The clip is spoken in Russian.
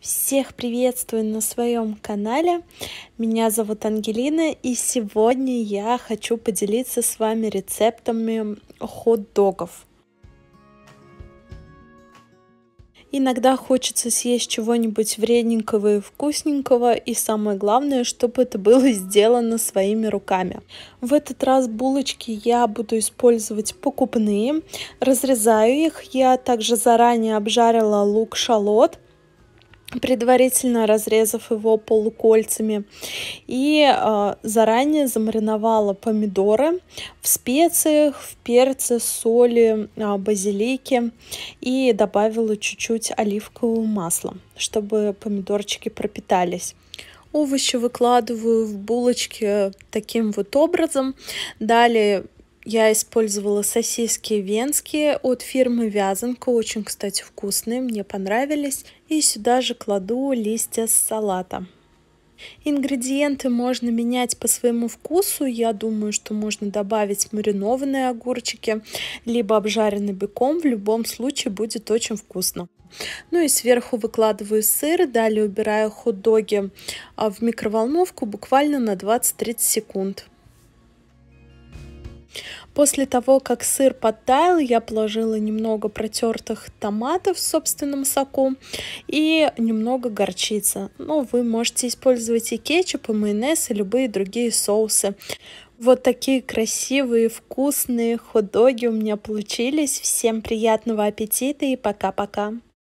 Всех приветствую на своем канале. Меня зовут Ангелина, и сегодня я хочу поделиться с вами рецептами хот-догов. Иногда хочется съесть чего-нибудь вредненького и вкусненького, и самое главное, чтобы это было сделано своими руками. В этот раз булочки я буду использовать покупные, разрезаю их, я также заранее обжарила лук-шалот, предварительно разрезав его полукольцами. И э, заранее замариновала помидоры в специях, в перце, соли, э, базилике и добавила чуть-чуть оливкового масла, чтобы помидорчики пропитались. Овощи выкладываю в булочки таким вот образом. Далее я использовала сосиски венские от фирмы Вязанка. Очень, кстати, вкусные, мне понравились. И сюда же кладу листья с салата. Ингредиенты можно менять по своему вкусу. Я думаю, что можно добавить маринованные огурчики, либо обжаренный бекон. В любом случае будет очень вкусно. Ну и сверху выкладываю сыр, далее убираю хот-доги а, в микроволновку буквально на 20-30 секунд. После того, как сыр подтаял, я положила немного протертых томатов в собственном соку и немного горчицы. Но ну, вы можете использовать и кетчуп, и майонез, и любые другие соусы. Вот такие красивые, вкусные хот-доги у меня получились. Всем приятного аппетита и пока-пока!